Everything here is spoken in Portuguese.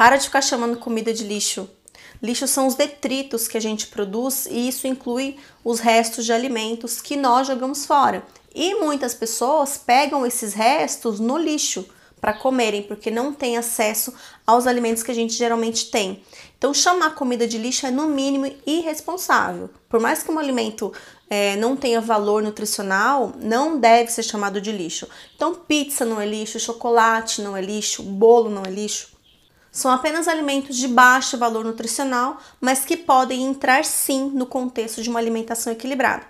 Para de ficar chamando comida de lixo. Lixo são os detritos que a gente produz e isso inclui os restos de alimentos que nós jogamos fora. E muitas pessoas pegam esses restos no lixo para comerem, porque não tem acesso aos alimentos que a gente geralmente tem. Então, chamar comida de lixo é, no mínimo, irresponsável. Por mais que um alimento é, não tenha valor nutricional, não deve ser chamado de lixo. Então, pizza não é lixo, chocolate não é lixo, bolo não é lixo. São apenas alimentos de baixo valor nutricional, mas que podem entrar sim no contexto de uma alimentação equilibrada.